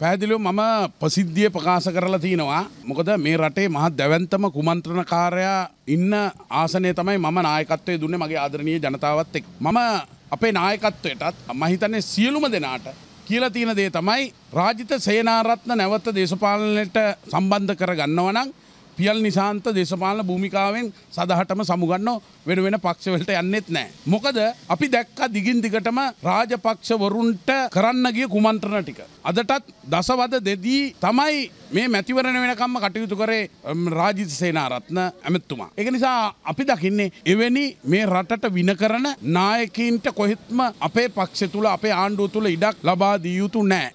පැදිලිව මම ප්‍රසිද්ධිය ප්‍රකාශ කරලා තියෙනවා මොකද මේ රටේ මහත් දැවන්තම කුමන්ත්‍රණකාරයා ඉන්න ආසනය තමයි මම නායකත්වය දුන්නේ මගේ ආදරණීය ජනතාවත් එක්ක. මම අපේ නායකත්වයටත් මම හිතන්නේ සියලුම දෙනාට කියලා තියෙන දේ තමයි රාජිත සේනාරත්න නැවත දේශපාලනයට සම්බන්ධ කරගන්නවා නම් පියල් නිසාන්ත දේශපාලන භූමිකාවෙන් සදහටම සමුගන්න වෙන වෙන පක්ෂවලට යන්නෙත් නෑ. මොකද අපි දැක්ක දිගින් දිගටම රාජපක්ෂවරුන්ට කරන්න ගිය කුමන්ත්‍රණ ටික. අදටත් දසවද දෙදී තමයි මේ මැතිවරණ වෙනකම්ම කටයුතු කරේ රාජිත සේනාරත්න ඇමැත්තුමා. ඒක නිසා අපි දකින්නේ එවැනි මේ රටට වින කරන නායකීන්ට කොහෙත්ම අපේ පක්ෂ තුල අපේ ආණ්ඩුව තුල ඉඩක් ලබා දිය යුතු නෑ.